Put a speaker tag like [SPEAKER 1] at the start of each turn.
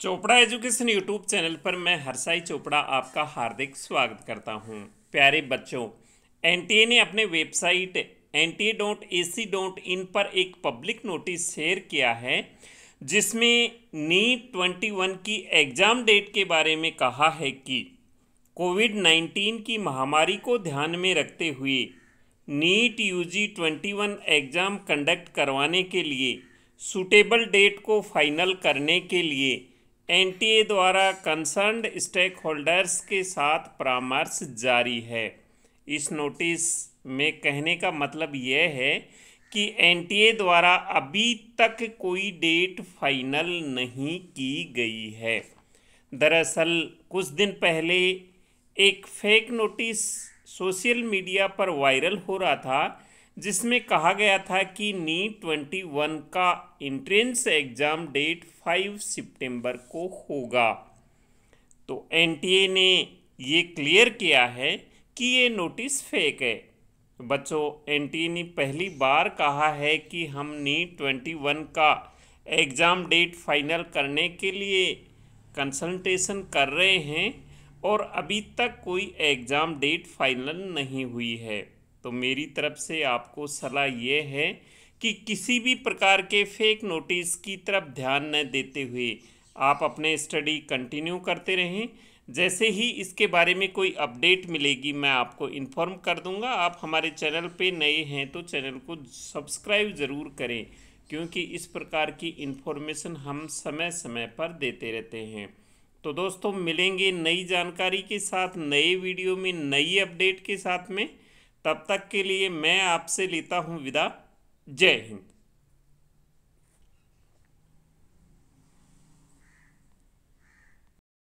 [SPEAKER 1] Chopra education YouTube channel पर मैं हरसाई चोपड़ा आपका हार्दिक स्वागत करता हूं। प्यारे बच्चों एनटीए ने अपने website N T A dot A C dot in पर एक पब्लिक नोटिस शेयर किया है जिसमें नीट ट्वेंटी वन की एग्ज़ाम डेट के बारे में कहा है कि कोविड नाइन्टीन की महामारी को ध्यान में रखते हुए NEET U G twenty one exam conduct करवाने के लिए सूटेबल डेट को फाइनल करने के लिए एनटीए द्वारा कंसर्न्ड स्टेक होल्डर्स के साथ परामर्श जारी है इस नोटिस में कहने का मतलब यह है कि एनटीए द्वारा अभी तक कोई डेट फाइनल नहीं की गई है दरअसल कुछ दिन पहले एक फेक नोटिस सोशल मीडिया पर वायरल हो रहा था जिसमें कहा गया था कि नी ट्वेंटी वन का एंट्रेंस एग्ज़ाम डेट फाइव सितंबर को होगा तो एनटीए ने ये क्लियर किया है कि ये नोटिस फेक है बच्चों एनटीए ने पहली बार कहा है कि हम नी ट्वेंटी वन का एग्ज़ाम डेट फाइनल करने के लिए कंसल्टेशन कर रहे हैं और अभी तक कोई एग्ज़ाम डेट फाइनल नहीं हुई है तो मेरी तरफ से आपको सलाह ये है कि किसी भी प्रकार के फेक नोटिस की तरफ ध्यान न देते हुए आप अपने स्टडी कंटिन्यू करते रहें जैसे ही इसके बारे में कोई अपडेट मिलेगी मैं आपको इन्फॉर्म कर दूंगा आप हमारे चैनल पे नए हैं तो चैनल को सब्सक्राइब ज़रूर करें क्योंकि इस प्रकार की इन्फॉर्मेशन हम समय समय पर देते रहते हैं तो दोस्तों मिलेंगे नई जानकारी के साथ नए वीडियो में नई अपडेट के साथ में तब तक के लिए मैं आपसे लेता हूँ विदा जय हिंद